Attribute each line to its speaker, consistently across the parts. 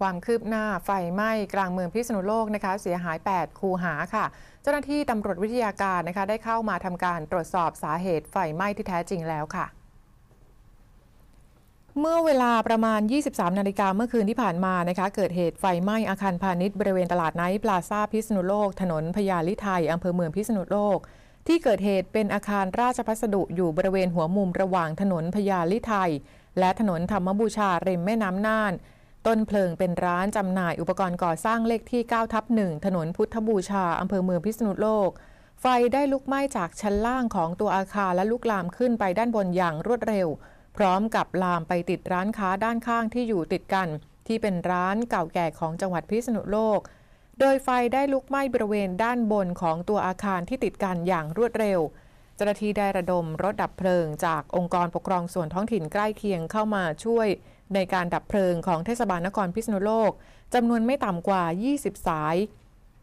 Speaker 1: ความคืบหน้า ไฟไหม้กลางเมืองพิษณุโลกนะคะเสียหาย 8 คูหาค่ะ เจ้าหน้าที่ตำรวจวิทยาการนะคะได้เข้ามาทำการตรวจสอบสาเหตุไฟไหม้ที่แท้จริงแล้วค่ะ เมื่อเวลาประมาณ 23 นาฬิกาเมื่อคืนที่ผ่านมานะคะเกิดเหตุไฟไหม้อาคารพาณิชย์บริเวณตลาดไนท์ปลาซาพิษณุโลก ถนนพญาลิไทยอำเภอเมืองพิษณุโลก ที่เกิดเหตุเป็นอาคารราชพัสดุอยู่บริเวณหัวมุมระหว่างถนนพญาลิไทยและถนนธรรมบูชาริมแม่น้ำน่านต้นเพลิงเป็นร้านจำหน่ายอุปกรณ์ก่อสร้างเลขที่ 9 ทับ1ถนนพุทธบูชาอำเภอเมืองพิษณุโลก ไฟได้ลุกไหม้จากชั้นล่างของตัวอาคาร และลุกลามขึ้นไปด้านบนอย่างรวดเร็ว พร้อมกับลามไปติดร้านค้าด้านข้างที่อยู่ติดกันที่เป็นร้านเก่าแก่ของจังหวัดพิษณุโลก โดยไฟได้ลุกไหม้บริเวณด้านบนของตัวอาคารที่ติดกันอย่างรวดเร็ว เจ้าหน้าที่ได้ระดมรถดับเพลิงจากองค์กรปกครองส่วนท้องถิ่นใกล้เคียงเข้ามาช่วยในการดับเพลิงของเทศบาลนครพิษณุโลกจำนวนไม่ต่ำกว่า 20 สาย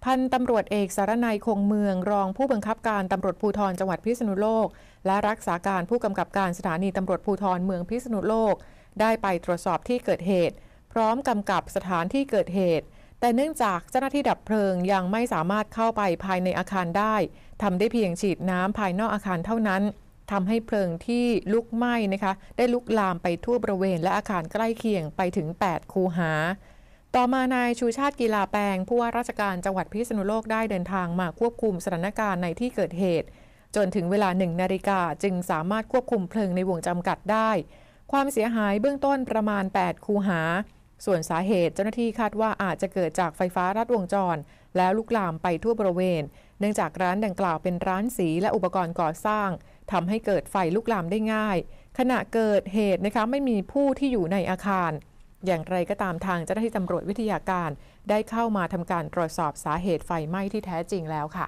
Speaker 1: พันตำรวจเอกสารนายคงเมืองรองผู้บังคับการตำรวจภูธรจังหวัดพิษณุโลก และรักษาการผู้กำกับการสถานีตำรวจภูธรเมืองพิษณุโลก ได้ไปตรวจสอบที่เกิดเหตุ พร้อมกำกับสถานที่เกิดเหตุ แต่เนื่องจากเจ้าหน้าที่ดับเพลิงยังไม่สามารถเข้าไปภายในอาคารได้ทำได้เพียงฉีดน้ำภายนอกอาคารเท่านั้นทำให้เพลิงที่ลุกไหม้นะคะได้ลุกลามไปทั่วบริเวณและอาคารใกล้เคียงไปถึง 8 คูหา ต่อมา นายชูชาติกีฬาแปลงผู้ว่าราชการจังหวัดพิษณุโลกได้เดินทางมาควบคุมสถานการณ์ในที่เกิดเหตุ จนถึงเวลาหนึ่งนาฬิกาจึงสามารถควบคุมเพลิงในวงจำกัดได้ ความเสียหายเบื้องต้นประมาณ 8 คูหา ส่วนสาเหตุเจ้าหน้าที่คาดว่าอาจจะเกิดจากไฟฟ้ารัดวงจร แล้วลุกลามไปทั่วบริเวณ เนื่องจากร้านดังกล่าวเป็นร้านสีและอุปกรณ์ก่อสร้างทำให้เกิดไฟลุกลามได้ง่าย ขณะเกิดเหตุนะคะไม่มีผู้ที่อยู่ในอาคาร อย่างไรก็ตามทางเจ้าหน้าที่ตำรวจวิทยาการ ได้เข้ามาทำการตรวจสอบสาเหตุไฟไหม้ที่แท้จริงแล้วค่ะ